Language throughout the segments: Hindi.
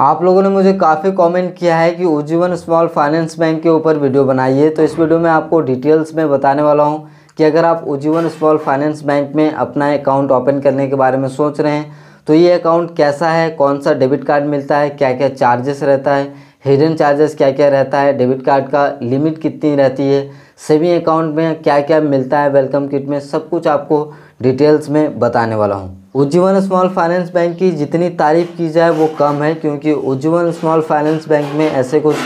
आप लोगों ने मुझे काफ़ी कमेंट किया है कि उज्जीवन स्मॉल फाइनेंस बैंक के ऊपर वीडियो बनाइए तो इस वीडियो में आपको डिटेल्स में बताने वाला हूँ कि अगर आप उज्जीवन स्मॉल फाइनेंस बैंक में अपना अकाउंट ओपन करने के बारे में सोच रहे हैं तो ये अकाउंट कैसा है कौन सा डेबिट कार्ड मिलता है क्या क्या चार्जेस रहता है हिडन चार्जेस क्या क्या रहता है डेबिट कार्ड का लिमिट कितनी रहती है सेविंग अकाउंट में क्या क्या मिलता है वेलकम किट में सब कुछ आपको डिटेल्स में बताने वाला हूँ उज्जीवन स्मॉल फाइनेंस बैंक की जितनी तारीफ की जाए वो कम है क्योंकि उज्जीवन स्मॉल फाइनेंस बैंक में ऐसे कुछ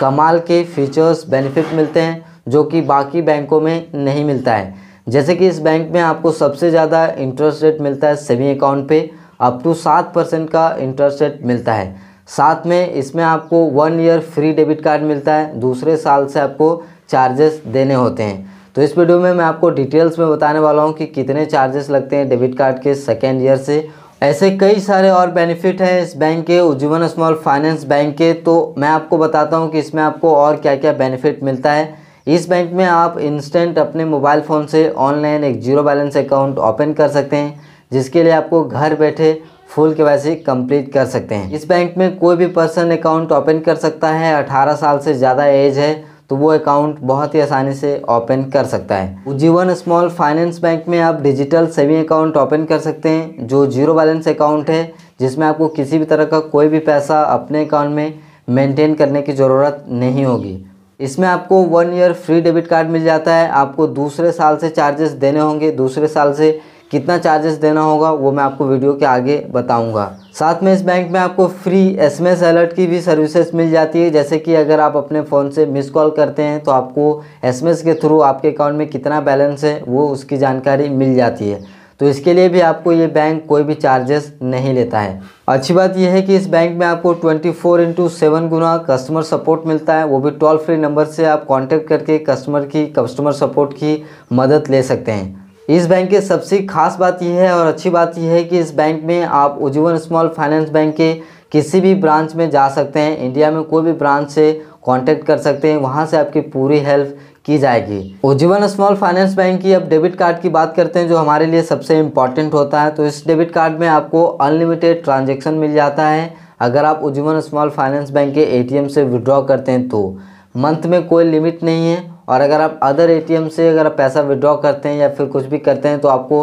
कमाल के फीचर्स बेनिफिट मिलते हैं जो कि बाकी बैंकों में नहीं मिलता है जैसे कि इस बैंक में आपको सबसे ज़्यादा इंटरेस्ट रेट मिलता है सेविंग अकाउंट पे अप टू सात परसेंट का इंटरेस्ट रेट मिलता है साथ में इसमें आपको one year free debit card मिलता है दूसरे साल से आपको चार्जेस देने होते हैं तो इस वीडियो में मैं आपको डिटेल्स में बताने वाला हूँ कि कितने चार्जेस लगते हैं डेबिट कार्ड के सेकेंड ईयर से ऐसे कई सारे और बेनिफिट हैं इस बैंक के उज्जीवन स्मॉल फाइनेंस बैंक के तो मैं आपको बताता हूँ कि इसमें आपको और क्या क्या बेनिफिट मिलता है इस बैंक में आप इंस्टेंट अपने मोबाइल फ़ोन से ऑनलाइन एक जीरो बैलेंस अकाउंट ओपन कर सकते हैं जिसके लिए आपको घर बैठे फुल के वैसे कंप्लीट कर सकते हैं इस बैंक में कोई भी पर्सन अकाउंट ओपन कर सकता है 18 साल से ज़्यादा एज है तो वो अकाउंट बहुत ही आसानी से ओपन कर सकता है उज्जीवन स्मॉल फाइनेंस बैंक में आप डिजिटल सेविंग अकाउंट ओपन कर सकते हैं जो जीरो बैलेंस अकाउंट है जिसमें आपको किसी भी तरह का कोई भी पैसा अपने अकाउंट में मेंटेन करने की ज़रूरत नहीं होगी इसमें आपको one year free debit card मिल जाता है आपको दूसरे साल से चार्जेस देने होंगे दूसरे साल से कितना चार्जेस देना होगा वो मैं आपको वीडियो के आगे बताऊंगा साथ में इस बैंक में आपको फ्री एसएमएस अलर्ट की भी सर्विसेज मिल जाती है जैसे कि अगर आप अपने फ़ोन से मिस कॉल करते हैं तो आपको एसएमएस के थ्रू आपके अकाउंट में कितना बैलेंस है वो उसकी जानकारी मिल जाती है तो इसके लिए भी आपको ये बैंक कोई भी चार्जेस नहीं लेता है अच्छी बात यह है कि इस बैंक में आपको 24 फोर इंटू सेवन गुना कस्टमर सपोर्ट मिलता है वो भी टोल फ्री नंबर से आप कांटेक्ट करके कस्टमर की कस्टमर सपोर्ट की मदद ले सकते हैं इस बैंक की सबसे खास बात यह है और अच्छी बात यह है कि इस बैंक में आप उज्जवल स्मॉल फाइनेंस बैंक के किसी भी ब्रांच में जा सकते हैं इंडिया में कोई भी ब्रांच से कांटेक्ट कर सकते हैं वहाँ से आपकी पूरी हेल्प की जाएगी उज्जीवन स्मॉल फाइनेंस बैंक की अब डेबिट कार्ड की बात करते हैं जो हमारे लिए सबसे इम्पॉर्टेंट होता है तो इस डेबिट कार्ड में आपको अनलिमिटेड ट्रांजेक्शन मिल जाता है अगर आप उज्जीवन स्मॉल फाइनेंस बैंक के ए से विड्रॉ करते हैं तो मंथ में कोई लिमिट नहीं है और अगर आप अदर एटीएम से अगर आप पैसा विड्रॉ करते हैं या फिर कुछ भी करते हैं तो आपको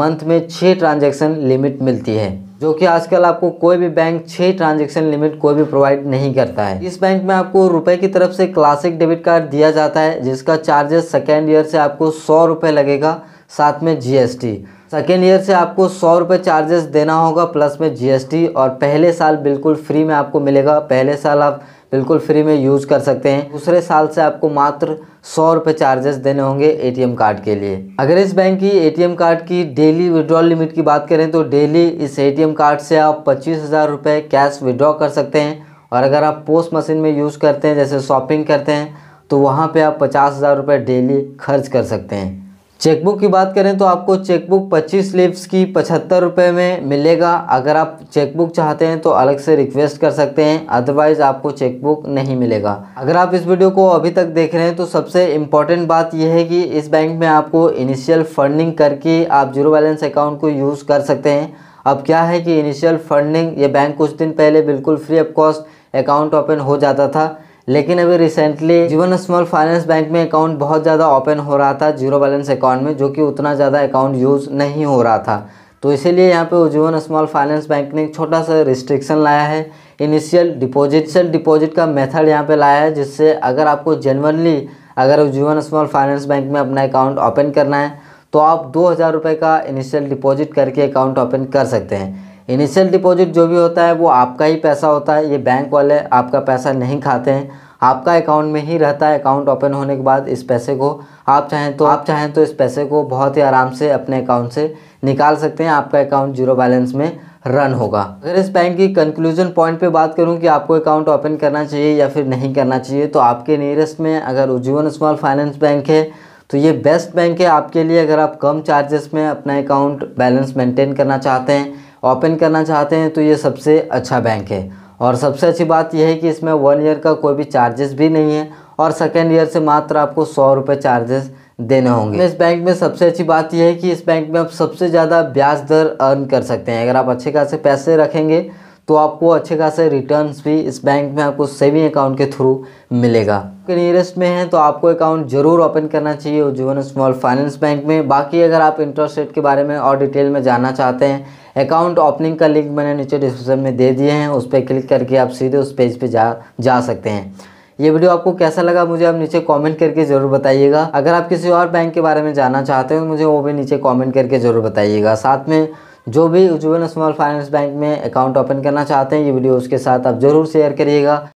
मंथ में छः ट्रांजेक्शन लिमिट मिलती है जो कि आजकल आपको कोई भी बैंक छः ट्रांजेक्शन लिमिट कोई भी प्रोवाइड नहीं करता है इस बैंक में आपको रुपए की तरफ से क्लासिक डेबिट कार्ड दिया जाता है जिसका चार्जेस सेकेंड ईयर से आपको सौ रुपये लगेगा साथ में जीएसटी सेकेंड ईयर से आपको सौ रुपये चार्जेस देना होगा प्लस में जीएसटी और पहले साल बिल्कुल फ्री में आपको मिलेगा पहले साल आप बिल्कुल फ्री में यूज़ कर सकते हैं दूसरे साल से आपको मात्र सौ रुपये चार्जेस देने होंगे एटीएम कार्ड के लिए अगर इस बैंक की एटीएम कार्ड की डेली विड्रॉल लिमिट की बात करें तो डेली इस एटीएम कार्ड से आप पच्चीस हज़ार रुपये कैश विड्रॉ कर सकते हैं और अगर आप पोस्ट मशीन में यूज़ करते हैं जैसे शॉपिंग करते हैं तो वहाँ पर आप पचास हज़ार रुपये डेली खर्च कर सकते हैं चेकबुक की बात करें तो आपको चेकबुक 25 लिप्स की पचहत्तर रुपये में मिलेगा अगर आप चेकबुक चाहते हैं तो अलग से रिक्वेस्ट कर सकते हैं अदरवाइज़ आपको चेकबुक नहीं मिलेगा अगर आप इस वीडियो को अभी तक देख रहे हैं तो सबसे इम्पॉर्टेंट बात यह है कि इस बैंक में आपको इनिशियल फंडिंग करके आप जीरो बैलेंस अकाउंट को यूज़ कर सकते हैं अब क्या है कि इनिशियल फंडिंग ये बैंक कुछ दिन पहले बिल्कुल free of cost account open हो जाता था लेकिन अभी recently Jeevan small finance bank में अकाउंट बहुत ज़्यादा ओपन हो रहा था जीरो बैलेंस अकाउंट में जो कि उतना ज़्यादा अकाउंट यूज़ नहीं हो रहा था तो इसीलिए यहाँ पे उज्जीवन स्मॉल फाइनेंस बैंक ने एक छोटा सा रिस्ट्रिक्शन लाया है इनिशियल डिपॉजिट सेल डिपॉजिट का मेथड यहाँ पे लाया है जिससे अगर आपको जनवनली अगर उज्जीवन स्मॉल फाइनेंस बैंक में अपना अकाउंट ओपन करना है तो आप दो हज़ार रुपये का इनिशियल डिपॉजिट करके अकाउंट ओपन कर सकते हैं इनिशियल डिपॉजिट जो भी होता है वो आपका ही पैसा होता है ये बैंक वाले आपका पैसा नहीं खाते हैं आपका अकाउंट में ही रहता है अकाउंट ओपन होने के बाद इस पैसे को आप चाहें तो आप चाहें तो इस पैसे को बहुत ही आराम से अपने अकाउंट से निकाल सकते हैं आपका अकाउंट जीरो बैलेंस में रन होगा अगर इस बैंक की कंक्लूजन पॉइंट पे बात करूं कि आपको अकाउंट ओपन करना चाहिए या फिर नहीं करना चाहिए तो आपके नियरेस्ट में अगर उज्जीवन स्मॉल फाइनेंस बैंक है तो ये बेस्ट बैंक है आपके लिए अगर आप कम चार्जेस में अपना अकाउंट बैलेंस मेंटेन करना चाहते हैं ओपन करना चाहते हैं तो ये सबसे अच्छा बैंक है और सबसे अच्छी बात यह है कि इसमें वन ईयर का कोई भी चार्जेस भी नहीं है और सेकेंड ईयर से मात्र आपको सौ रुपये चार्जेस देने होंगे इस बैंक में सबसे अच्छी बात यह है कि इस बैंक में आप सबसे ज़्यादा ब्याज दर अर्न कर सकते हैं अगर आप अच्छे खासे पैसे रखेंगे तो आपको अच्छे खासे रिटर्न्स भी इस बैंक में आपको सेविंग अकाउंट के थ्रू मिलेगा नियरेस्ट में है तो आपको अकाउंट जरूर ओपन करना चाहिए उज्जीवन स्मॉल फाइनेंस बैंक में बाकी अगर आप इंटरेस्ट रेट के बारे में और डिटेल में जानना चाहते हैं अकाउंट ओपनिंग का लिंक मैंने नीचे डिस्क्रिप्शन में दे दिए हैं उस पर क्लिक करके आप सीधे उस पेज पे जा जा सकते हैं ये वीडियो आपको कैसा लगा मुझे आप नीचे कमेंट करके ज़रूर बताइएगा अगर आप किसी और बैंक के बारे में जानना चाहते हो मुझे वो भी नीचे कमेंट करके ज़रूर बताइएगा साथ में जो भी उज्जवल स्मॉल फाइनेंस बैंक में अकाउंट ओपन करना चाहते हैं ये वीडियो उसके साथ आप ज़रूर शेयर करिएगा